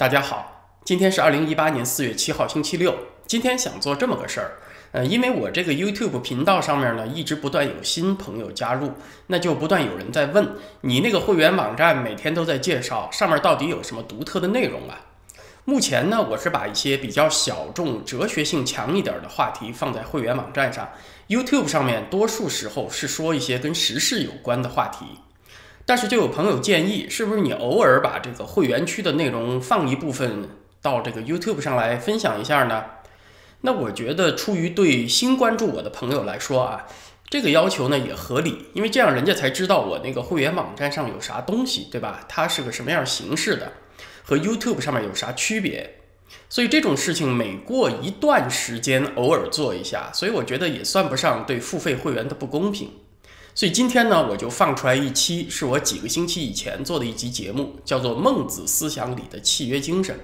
大家好，今天是二零一八年四月七号，星期六。今天想做这么个事儿，呃，因为我这个 YouTube 频道上面呢，一直不断有新朋友加入，那就不断有人在问你那个会员网站每天都在介绍上面到底有什么独特的内容啊？目前呢，我是把一些比较小众、哲学性强一点的话题放在会员网站上，YouTube 上面多数时候是说一些跟时事有关的话题。但是就有朋友建议，是不是你偶尔把这个会员区的内容放一部分到这个 YouTube 上来分享一下呢？那我觉得，出于对新关注我的朋友来说啊，这个要求呢也合理，因为这样人家才知道我那个会员网站上有啥东西，对吧？它是个什么样形式的，和 YouTube 上面有啥区别？所以这种事情每过一段时间偶尔做一下，所以我觉得也算不上对付费会员的不公平。所以今天呢，我就放出来一期，是我几个星期以前做的一期节目，叫做《孟子思想里的契约精神》。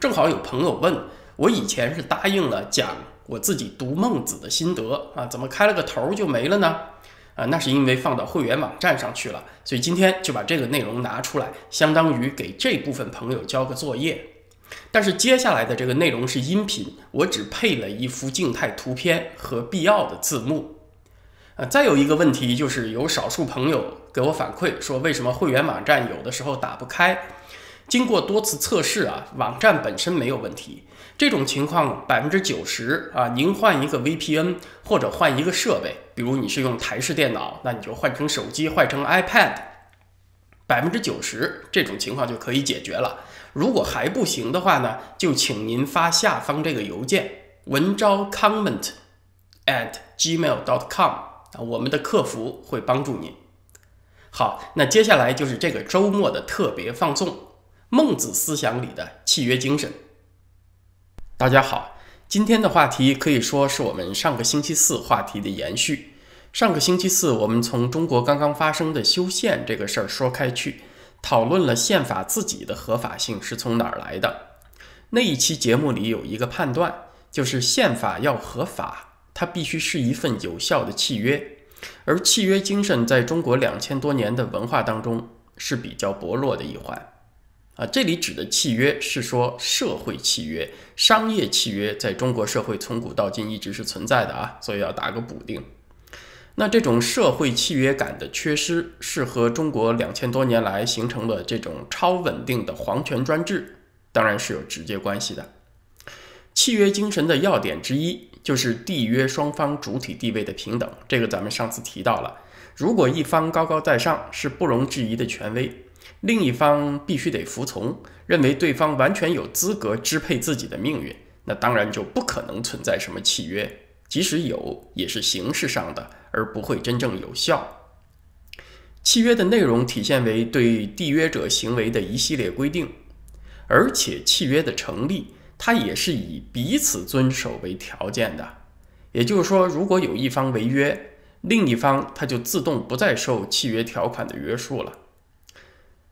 正好有朋友问我，以前是答应了讲我自己读孟子的心得啊，怎么开了个头就没了呢？啊，那是因为放到会员网站上去了。所以今天就把这个内容拿出来，相当于给这部分朋友交个作业。但是接下来的这个内容是音频，我只配了一幅静态图片和必要的字幕。呃，再有一个问题，就是有少数朋友给我反馈说，为什么会员网站有的时候打不开？经过多次测试啊，网站本身没有问题。这种情况百分之九十啊，您换一个 VPN 或者换一个设备，比如你是用台式电脑，那你就换成手机，换成 iPad，百分之九十这种情况就可以解决了。如果还不行的话呢，就请您发下方这个邮件：文章 comment at gmail.com o。我们的客服会帮助您。好，那接下来就是这个周末的特别放送《孟子思想里的契约精神》。大家好，今天的话题可以说是我们上个星期四话题的延续。上个星期四，我们从中国刚刚发生的修宪这个事儿说开去，讨论了宪法自己的合法性是从哪儿来的。那一期节目里有一个判断，就是宪法要合法。它必须是一份有效的契约，而契约精神在中国两千多年的文化当中是比较薄弱的一环。啊，这里指的契约是说社会契约、商业契约，在中国社会从古到今一直是存在的啊，所以要打个补丁。那这种社会契约感的缺失，是和中国两千多年来形成的这种超稳定的皇权专制，当然是有直接关系的。契约精神的要点之一。就是缔约双方主体地位的平等，这个咱们上次提到了。如果一方高高在上，是不容置疑的权威，另一方必须得服从，认为对方完全有资格支配自己的命运，那当然就不可能存在什么契约，即使有，也是形式上的，而不会真正有效。契约的内容体现为对缔约者行为的一系列规定，而且契约的成立。它也是以彼此遵守为条件的，也就是说，如果有一方违约，另一方他就自动不再受契约条款的约束了。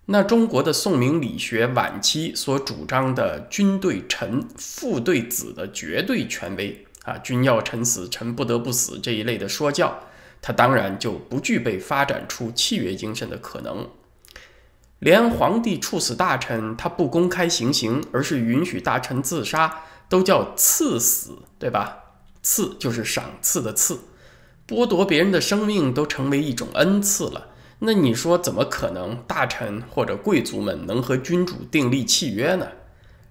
那中国的宋明理学晚期所主张的君对臣父对子的绝对权威啊，君要臣死，臣不得不死这一类的说教，它当然就不具备发展出契约精神的可能。连皇帝处死大臣，他不公开行刑，而是允许大臣自杀，都叫赐死，对吧？赐就是赏赐的赐，剥夺别人的生命都成为一种恩赐了。那你说怎么可能？大臣或者贵族们能和君主订立契约呢？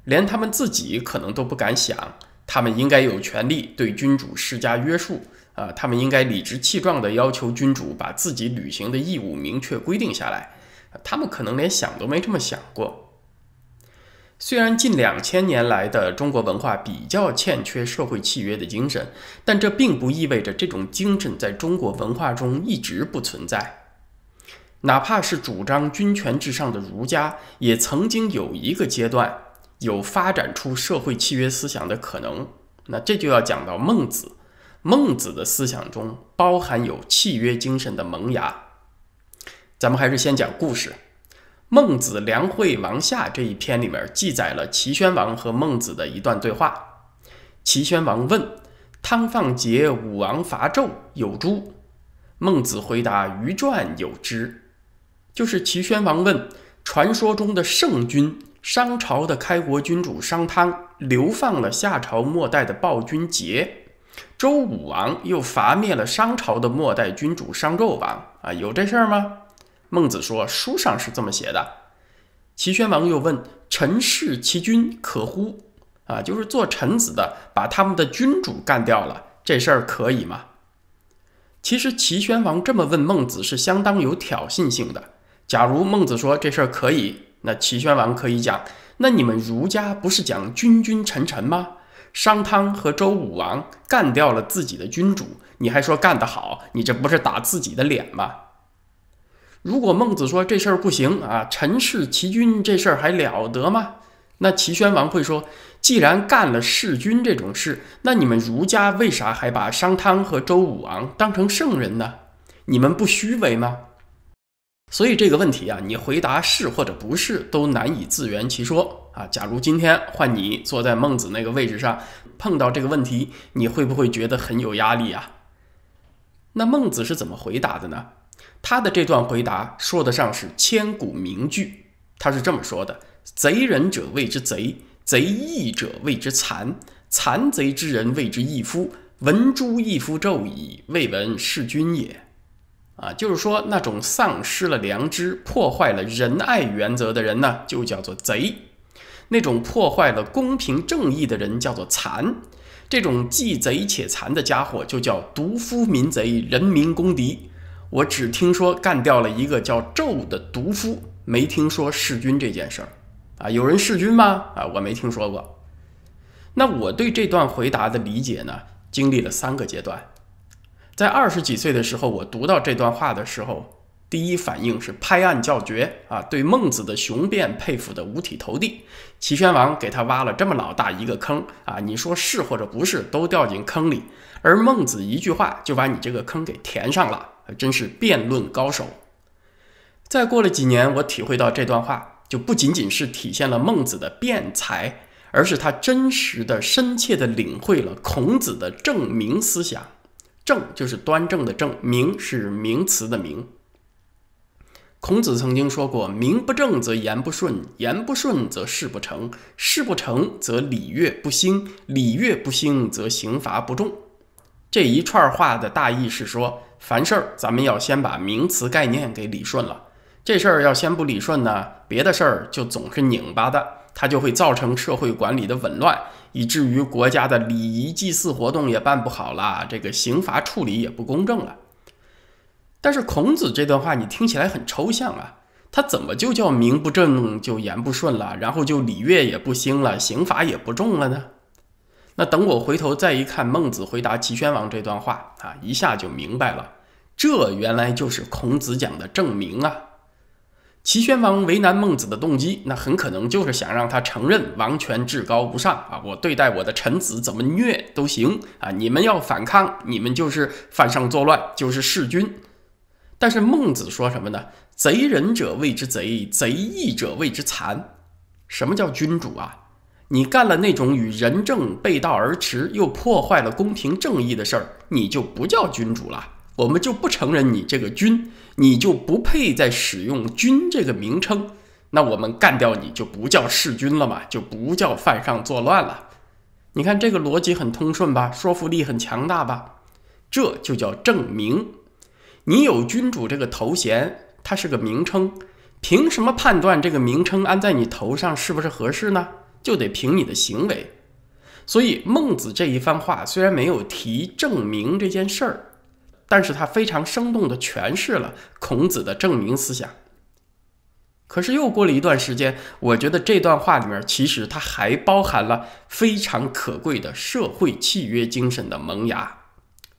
连他们自己可能都不敢想。他们应该有权利对君主施加约束啊！他们应该理直气壮地要求君主把自己履行的义务明确规定下来。他们可能连想都没这么想过。虽然近两千年来的中国文化比较欠缺社会契约的精神，但这并不意味着这种精神在中国文化中一直不存在。哪怕是主张君权至上的儒家，也曾经有一个阶段有发展出社会契约思想的可能。那这就要讲到孟子。孟子的思想中包含有契约精神的萌芽。咱们还是先讲故事，《孟子·梁惠王下》这一篇里面记载了齐宣王和孟子的一段对话。齐宣王问：“汤放桀，武王伐纣，有诸？”孟子回答：“于传有之。”就是齐宣王问传说中的圣君商朝的开国君主商汤流放了夏朝末代的暴君桀，周武王又伐灭了商朝的末代君主商纣王啊，有这事儿吗？孟子说：“书上是这么写的。”齐宣王又问：“臣弑其君，可乎？”啊，就是做臣子的把他们的君主干掉了，这事儿可以吗？其实齐宣王这么问孟子是相当有挑衅性的。假如孟子说这事儿可以，那齐宣王可以讲：“那你们儒家不是讲君君臣臣吗？商汤和周武王干掉了自己的君主，你还说干得好？你这不是打自己的脸吗？”如果孟子说这事儿不行啊，臣弑齐君，这事儿还了得吗？那齐宣王会说，既然干了弑君这种事，那你们儒家为啥还把商汤和周武王当成圣人呢？你们不虚伪吗？所以这个问题啊，你回答是或者不是都难以自圆其说啊。假如今天换你坐在孟子那个位置上，碰到这个问题，你会不会觉得很有压力啊？那孟子是怎么回答的呢？他的这段回答说得上是千古名句。他是这么说的：“贼人者谓之贼，贼义者谓之残，残贼之人谓之义夫。闻诸义夫昼矣，未闻弑君也。”啊，就是说，那种丧失了良知、破坏了仁爱原则的人呢，就叫做贼；那种破坏了公平正义的人，叫做残；这种既贼且残的家伙，就叫毒夫民贼、人民公敌。我只听说干掉了一个叫纣的毒夫，没听说弑君这件事儿啊。有人弑君吗？啊，我没听说过。那我对这段回答的理解呢，经历了三个阶段。在二十几岁的时候，我读到这段话的时候，第一反应是拍案叫绝啊，对孟子的雄辩佩服的五体投地。齐宣王给他挖了这么老大一个坑啊，你说是或者不是，都掉进坑里，而孟子一句话就把你这个坑给填上了。真是辩论高手。再过了几年，我体会到这段话就不仅仅是体现了孟子的辩才，而是他真实的、深切的领会了孔子的正明思想。正就是端正的正，名是名词的名。孔子曾经说过：“名不正则言不顺，言不顺则事不成，事不成则礼乐不兴，礼乐不兴则刑罚不重。”这一串话的大意是说，凡事儿咱们要先把名词概念给理顺了。这事儿要先不理顺呢，别的事儿就总是拧巴的，它就会造成社会管理的紊乱，以至于国家的礼仪祭祀活动也办不好了，这个刑罚处理也不公正了。但是孔子这段话你听起来很抽象啊，他怎么就叫名不正就言不顺了，然后就礼乐也不兴了，刑罚也不重了呢？那等我回头再一看，孟子回答齐宣王这段话啊，一下就明白了。这原来就是孔子讲的证明啊。齐宣王为难孟子的动机，那很可能就是想让他承认王权至高无上啊。我对待我的臣子怎么虐都行啊，你们要反抗，你们就是犯上作乱，就是弑君。但是孟子说什么呢？贼仁者谓之贼，贼义者谓之残。什么叫君主啊？你干了那种与仁政背道而驰又破坏了公平正义的事儿，你就不叫君主了，我们就不承认你这个君，你就不配再使用“君”这个名称。那我们干掉你就不叫弑君了嘛，就不叫犯上作乱了。你看这个逻辑很通顺吧？说服力很强大吧？这就叫证明。你有君主这个头衔，它是个名称，凭什么判断这个名称安在你头上是不是合适呢？就得凭你的行为，所以孟子这一番话虽然没有提证明这件事儿，但是他非常生动地诠释了孔子的证明思想。可是又过了一段时间，我觉得这段话里面其实它还包含了非常可贵的社会契约精神的萌芽。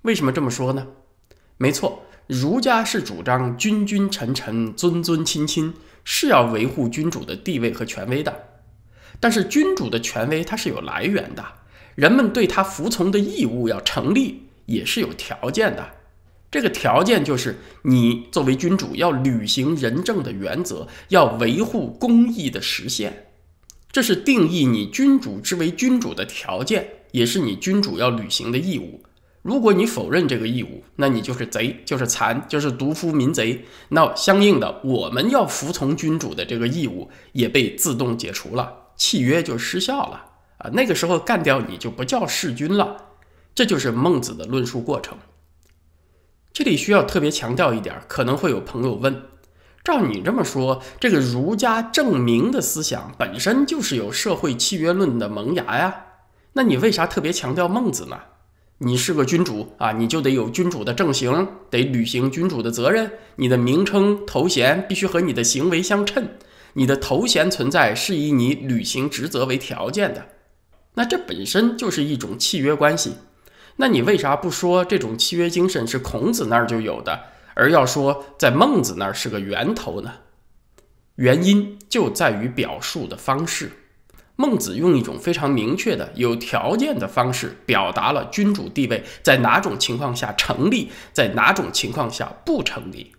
为什么这么说呢？没错，儒家是主张君君臣臣、尊尊亲亲，是要维护君主的地位和权威的。但是君主的权威它是有来源的，人们对他服从的义务要成立也是有条件的，这个条件就是你作为君主要履行仁政的原则，要维护公义的实现，这是定义你君主之为君主的条件，也是你君主要履行的义务。如果你否认这个义务，那你就是贼，就是残，就是毒夫民贼。那相应的，我们要服从君主的这个义务也被自动解除了。契约就失效了啊！那个时候干掉你就不叫弑君了，这就是孟子的论述过程。这里需要特别强调一点，可能会有朋友问：照你这么说，这个儒家正明的思想本身就是有社会契约论的萌芽呀？那你为啥特别强调孟子呢？你是个君主啊，你就得有君主的正行，得履行君主的责任，你的名称头衔必须和你的行为相称。你的头衔存在是以你履行职责为条件的，那这本身就是一种契约关系。那你为啥不说这种契约精神是孔子那儿就有的，而要说在孟子那儿是个源头呢？原因就在于表述的方式。孟子用一种非常明确的有条件的方式，表达了君主地位在哪种情况下成立，在哪种情况下不成立。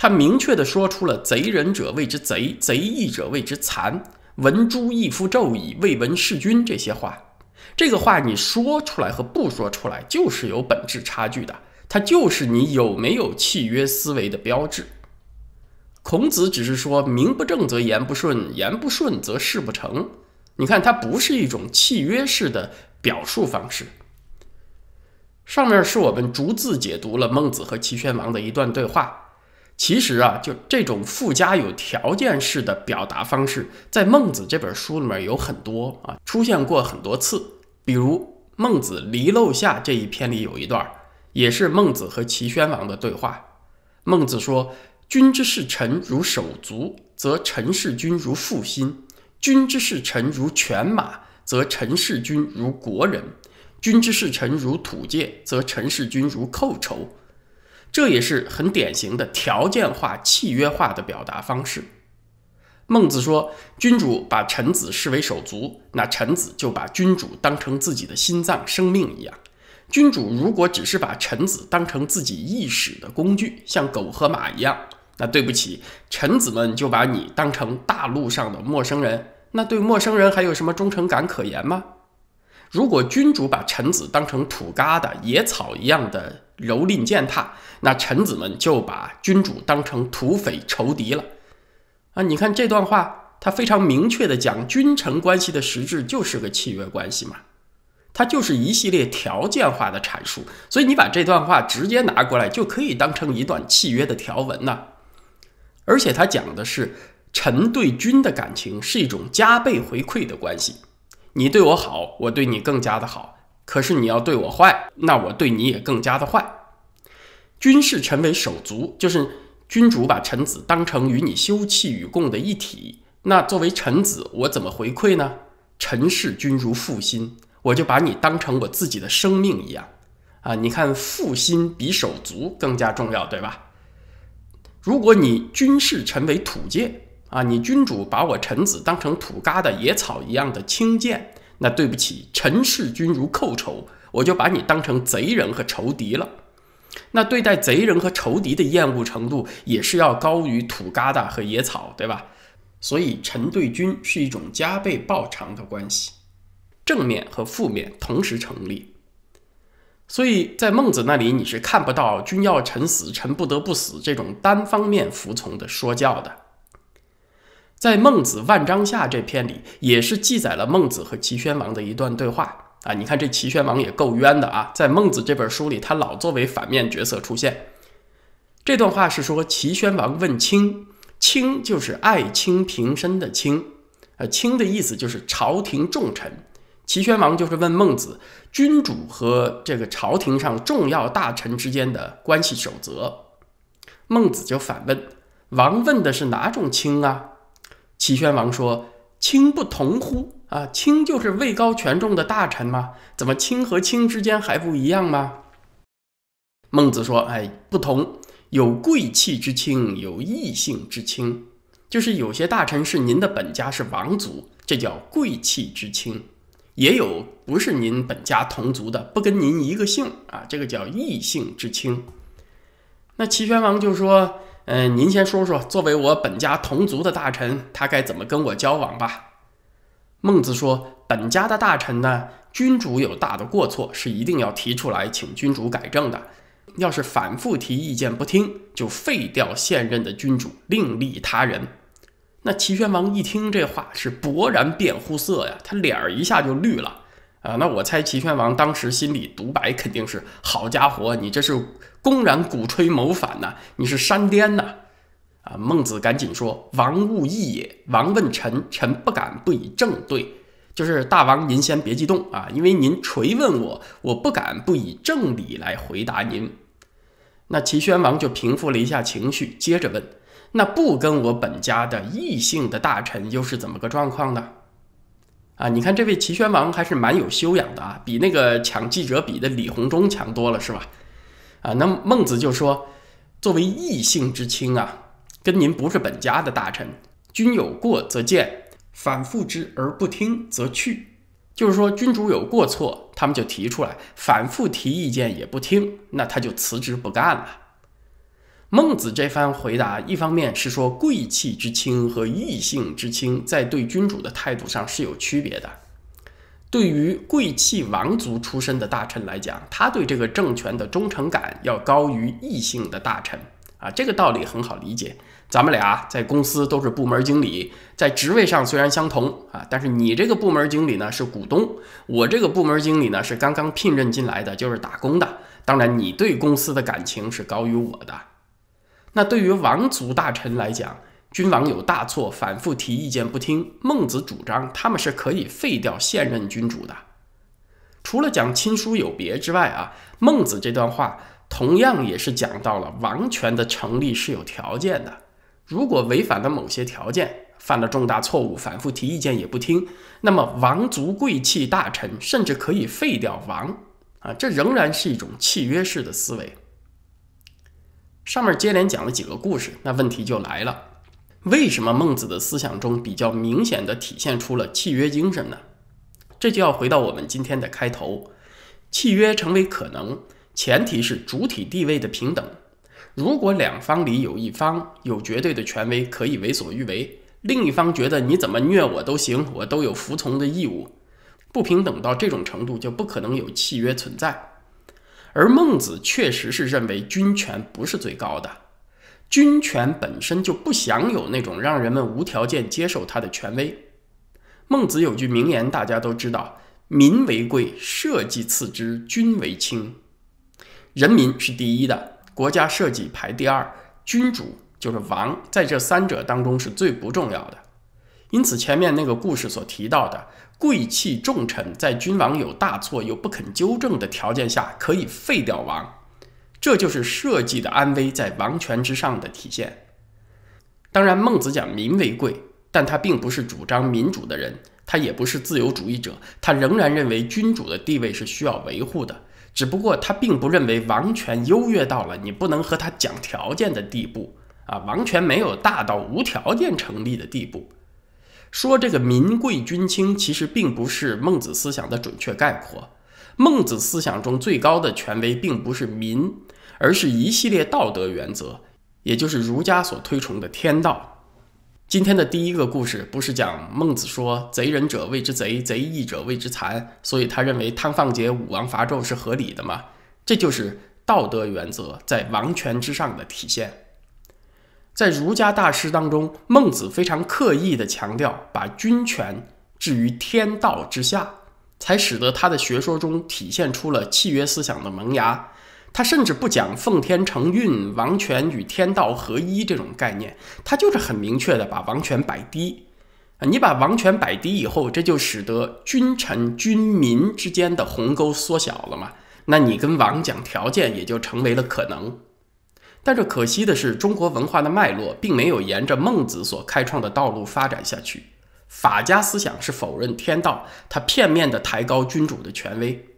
他明确地说出了“贼人者谓之贼，贼义者谓之残，闻诸义夫纣矣，未闻弑君”这些话。这个话你说出来和不说出来就是有本质差距的，它就是你有没有契约思维的标志。孔子只是说“名不正则言不顺，言不顺则事不成”，你看它不是一种契约式的表述方式。上面是我们逐字解读了孟子和齐宣王的一段对话。其实啊，就这种附加有条件式的表达方式，在孟子这本书里面有很多啊，出现过很多次。比如《孟子离娄下》这一篇里有一段，也是孟子和齐宣王的对话。孟子说：“君之视臣如手足，则臣视君如腹心；君之视臣如犬马，则臣视君如国人；君之视臣如土芥，则臣视君如寇仇。”这也是很典型的条件化、契约化的表达方式。孟子说：“君主把臣子视为手足，那臣子就把君主当成自己的心脏、生命一样。君主如果只是把臣子当成自己意识的工具，像狗和马一样，那对不起，臣子们就把你当成大陆上的陌生人。那对陌生人还有什么忠诚感可言吗？如果君主把臣子当成土疙瘩、野草一样的……”蹂躏践踏，那臣子们就把君主当成土匪仇敌了啊！你看这段话，他非常明确地讲，君臣关系的实质就是个契约关系嘛，它就是一系列条件化的阐述。所以你把这段话直接拿过来，就可以当成一段契约的条文呐。而且他讲的是臣对君的感情是一种加倍回馈的关系，你对我好，我对你更加的好。可是你要对我坏，那我对你也更加的坏。君士臣为手足，就是君主把臣子当成与你休戚与共的一体。那作为臣子，我怎么回馈呢？臣视君如父心，我就把你当成我自己的生命一样。啊，你看父心比手足更加重要，对吧？如果你君士臣为土芥，啊，你君主把我臣子当成土疙瘩、野草一样的轻贱。那对不起，臣视君如寇仇，我就把你当成贼人和仇敌了。那对待贼人和仇敌的厌恶程度，也是要高于土疙瘩和野草，对吧？所以臣对君是一种加倍报偿的关系，正面和负面同时成立。所以在孟子那里，你是看不到“君要臣死，臣不得不死”这种单方面服从的说教的。在《孟子》万章下这篇里，也是记载了孟子和齐宣王的一段对话啊。你看这齐宣王也够冤的啊！在《孟子》这本书里，他老作为反面角色出现。这段话是说，齐宣王问卿，卿就是爱卿平身的卿，呃，卿的意思就是朝廷重臣。齐宣王就是问孟子，君主和这个朝廷上重要大臣之间的关系守则。孟子就反问，王问的是哪种卿啊？齐宣王说：“亲不同乎？啊，亲就是位高权重的大臣吗？怎么亲和亲之间还不一样吗？”孟子说：“哎，不同。有贵戚之亲，有异姓之亲。就是有些大臣是您的本家，是王族，这叫贵戚之亲；也有不是您本家同族的，不跟您一个姓啊，这个叫异姓之亲。”那齐宣王就说。嗯，您先说说，作为我本家同族的大臣，他该怎么跟我交往吧？孟子说：“本家的大臣呢，君主有大的过错，是一定要提出来请君主改正的。要是反复提意见不听，就废掉现任的君主，另立他人。”那齐宣王一听这话，是勃然变乎色呀，他脸儿一下就绿了啊。那我猜齐宣王当时心里独白肯定是：“好家伙，你这是……”公然鼓吹谋反呐，你是山巅呐！啊，孟子赶紧说：“王勿异也。王问臣，臣不敢不以正对。就是大王，您先别激动啊，因为您垂问我，我不敢不以正理来回答您。”那齐宣王就平复了一下情绪，接着问：“那不跟我本家的异姓的大臣又是怎么个状况呢？”啊，你看这位齐宣王还是蛮有修养的啊，比那个抢记者笔的李鸿忠强多了，是吧？啊，那孟子就说，作为异姓之亲啊，跟您不是本家的大臣，君有过则谏，反复之而不听则去。就是说，君主有过错，他们就提出来，反复提意见也不听，那他就辞职不干了。孟子这番回答，一方面是说贵戚之亲和异姓之亲在对君主的态度上是有区别的。对于贵戚王族出身的大臣来讲，他对这个政权的忠诚感要高于异性的大臣啊，这个道理很好理解。咱们俩在公司都是部门经理，在职位上虽然相同啊，但是你这个部门经理呢是股东，我这个部门经理呢是刚刚聘任进来的，就是打工的。当然，你对公司的感情是高于我的。那对于王族大臣来讲，君王有大错，反复提意见不听，孟子主张他们是可以废掉现任君主的。除了讲亲疏有别之外啊，孟子这段话同样也是讲到了王权的成立是有条件的。如果违反了某些条件，犯了重大错误，反复提意见也不听，那么王族、贵戚、大臣甚至可以废掉王啊。这仍然是一种契约式的思维。上面接连讲了几个故事，那问题就来了。为什么孟子的思想中比较明显的体现出了契约精神呢？这就要回到我们今天的开头，契约成为可能，前提是主体地位的平等。如果两方里有一方有绝对的权威可以为所欲为，另一方觉得你怎么虐我都行，我都有服从的义务，不平等到这种程度就不可能有契约存在。而孟子确实是认为君权不是最高的。君权本身就不享有那种让人们无条件接受它的权威。孟子有句名言，大家都知道：“民为贵，社稷次之，君为轻。”人民是第一的，国家社稷排第二，君主就是王，在这三者当中是最不重要的。因此，前面那个故事所提到的“贵戚重臣”在君王有大错又不肯纠正的条件下，可以废掉王。这就是社稷的安危在王权之上的体现。当然，孟子讲民为贵，但他并不是主张民主的人，他也不是自由主义者，他仍然认为君主的地位是需要维护的。只不过他并不认为王权优越到了你不能和他讲条件的地步啊，王权没有大到无条件成立的地步。说这个民贵君轻，其实并不是孟子思想的准确概括。孟子思想中最高的权威并不是民。而是一系列道德原则，也就是儒家所推崇的天道。今天的第一个故事不是讲孟子说“贼人者谓之贼，贼义者谓之残”，所以他认为汤放杰武王伐纣是合理的吗？这就是道德原则在王权之上的体现。在儒家大师当中，孟子非常刻意的强调把君权置于天道之下，才使得他的学说中体现出了契约思想的萌芽。他甚至不讲奉天承运，王权与天道合一这种概念，他就是很明确的把王权摆低。啊，你把王权摆低以后，这就使得君臣、君民之间的鸿沟缩小了嘛？那你跟王讲条件也就成为了可能。但是可惜的是，中国文化的脉络并没有沿着孟子所开创的道路发展下去。法家思想是否认天道，他片面的抬高君主的权威。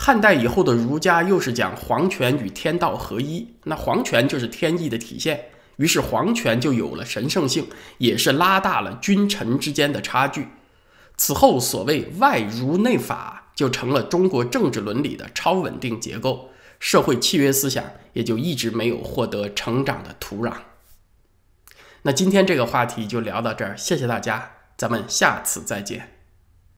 汉代以后的儒家又是讲皇权与天道合一，那皇权就是天意的体现，于是皇权就有了神圣性，也是拉大了君臣之间的差距。此后所谓外儒内法就成了中国政治伦理的超稳定结构，社会契约思想也就一直没有获得成长的土壤。那今天这个话题就聊到这儿，谢谢大家，咱们下次再见。